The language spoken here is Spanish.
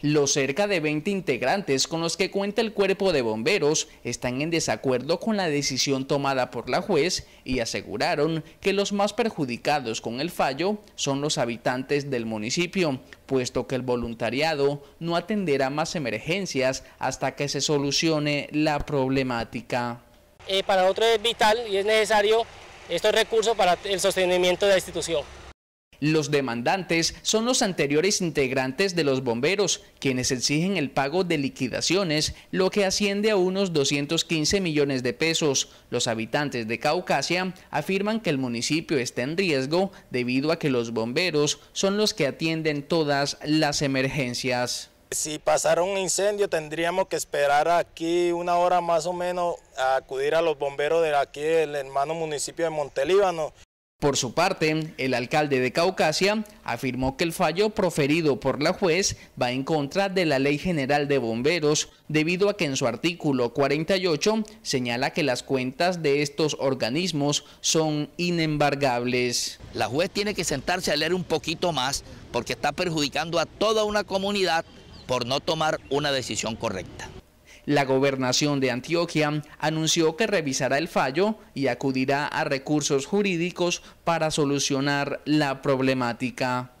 Los cerca de 20 integrantes con los que cuenta el cuerpo de bomberos están en desacuerdo con la decisión tomada por la juez y aseguraron que los más perjudicados con el fallo son los habitantes del municipio, puesto que el voluntariado no atenderá más emergencias hasta que se solucione la problemática. Eh, para otro es vital y es necesario estos recursos para el sostenimiento de la institución. Los demandantes son los anteriores integrantes de los bomberos, quienes exigen el pago de liquidaciones, lo que asciende a unos 215 millones de pesos. Los habitantes de Caucasia afirman que el municipio está en riesgo debido a que los bomberos son los que atienden todas las emergencias si pasara un incendio tendríamos que esperar aquí una hora más o menos a acudir a los bomberos de aquí del hermano municipio de Montelíbano. Por su parte, el alcalde de Caucasia afirmó que el fallo proferido por la juez va en contra de la Ley General de Bomberos, debido a que en su artículo 48 señala que las cuentas de estos organismos son inembargables. La juez tiene que sentarse a leer un poquito más porque está perjudicando a toda una comunidad por no tomar una decisión correcta. La gobernación de Antioquia anunció que revisará el fallo y acudirá a recursos jurídicos para solucionar la problemática.